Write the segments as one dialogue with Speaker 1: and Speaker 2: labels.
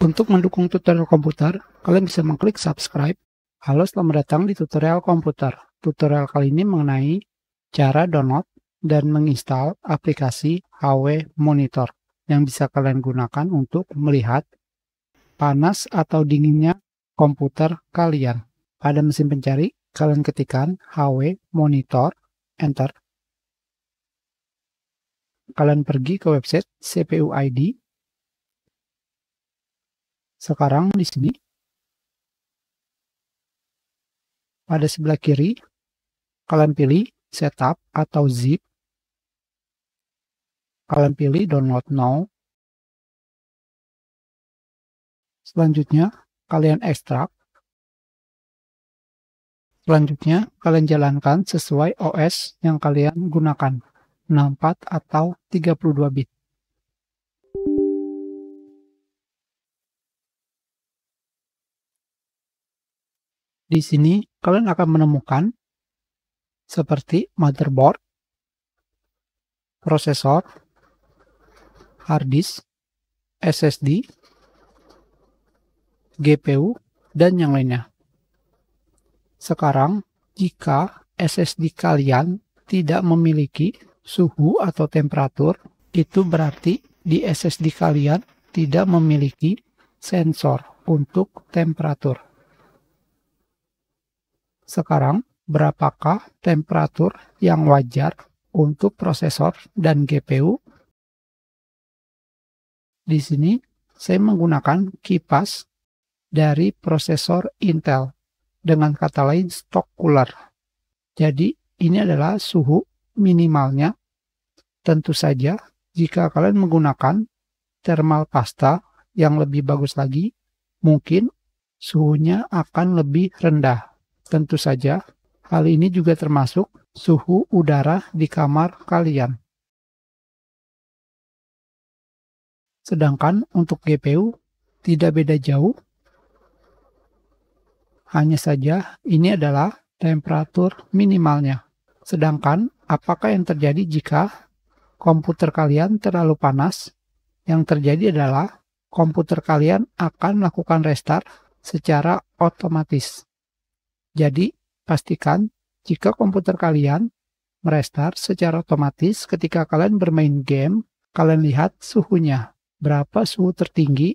Speaker 1: Untuk mendukung tutorial komputer, kalian bisa mengklik subscribe. Halo, selamat datang di tutorial komputer. Tutorial kali ini mengenai cara download dan menginstal aplikasi HW Monitor yang bisa kalian gunakan untuk melihat panas atau dinginnya komputer kalian. Pada mesin pencari, kalian ketikkan HW Monitor, Enter. Kalian pergi ke website CPU ID sekarang di sini pada sebelah kiri kalian pilih setup atau zip. Kalian pilih download now. Selanjutnya kalian ekstrak. Selanjutnya kalian jalankan sesuai OS yang kalian gunakan, 64 atau 32 bit. Di sini kalian akan menemukan seperti motherboard, prosesor, hard disk, SSD, GPU, dan yang lainnya. Sekarang, jika SSD kalian tidak memiliki suhu atau temperatur, itu berarti di SSD kalian tidak memiliki sensor untuk temperatur. Sekarang, berapakah temperatur yang wajar untuk prosesor dan GPU? Di sini, saya menggunakan kipas dari prosesor Intel. Dengan kata lain, stock cooler. Jadi, ini adalah suhu minimalnya. Tentu saja, jika kalian menggunakan thermal pasta yang lebih bagus lagi, mungkin suhunya akan lebih rendah. Tentu saja, hal ini juga termasuk suhu udara di kamar kalian. Sedangkan untuk GPU tidak beda jauh, hanya saja ini adalah temperatur minimalnya. Sedangkan apakah yang terjadi jika komputer kalian terlalu panas? Yang terjadi adalah komputer kalian akan melakukan restart secara otomatis. Jadi, pastikan jika komputer kalian merestart secara otomatis ketika kalian bermain game, kalian lihat suhunya. Berapa suhu tertinggi?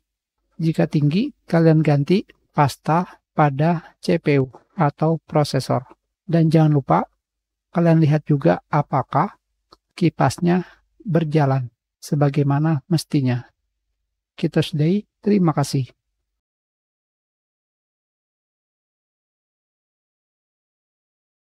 Speaker 1: Jika tinggi, kalian ganti pasta pada CPU atau prosesor. Dan jangan lupa, kalian lihat juga apakah kipasnya berjalan sebagaimana mestinya. Kita sudahi, terima kasih.